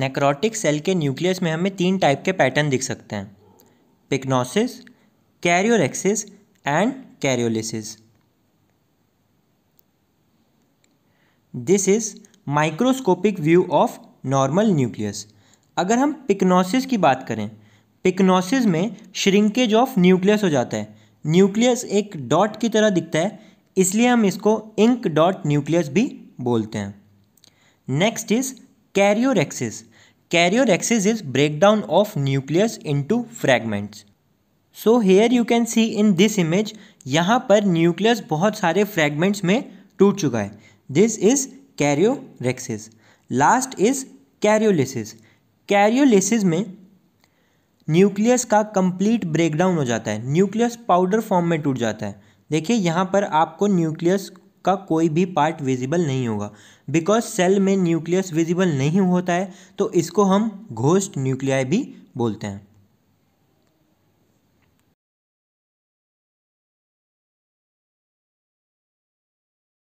necrotic cell के nucleus में हमें तीन टाइप के पैटर्न दिख सकते हैं pyknosis karyorrhexis and karyolysis this is microscopic view of normal nucleus अगर हम पिकनोसिस की बात करें पिकनोसिस में श्रिंकेज ऑफ न्यूक्लियस हो जाता है न्यूक्लियस एक डॉट की तरह दिखता है इसलिए हम इसको इंक डॉट न्यूक्लियस भी बोलते हैं next is karyorrhexis karyorrhexis is breakdown of nucleus into fragments so here you can see in this image यहाँ पर न्यूक्लियस बहुत सारे फ्रैगमेंट्स में टूट चुका है this is karyorrhexis last is karyolysis karyolysis में न्यूक्लियस का कंप्लीट ब्रेकडाउन हो जाता है न्यूक्लियस पाउडर फॉर्म में टूट जाता है देखिए यहाँ पर आपको न्यूक्लियस का कोई भी पार्ट विजिबल नहीं होगा बिकॉज सेल में न्यूक्लियस विजिबल नहीं होता है तो इसको हम घोस्ट न्यूक्लियाई भी बोलते हैं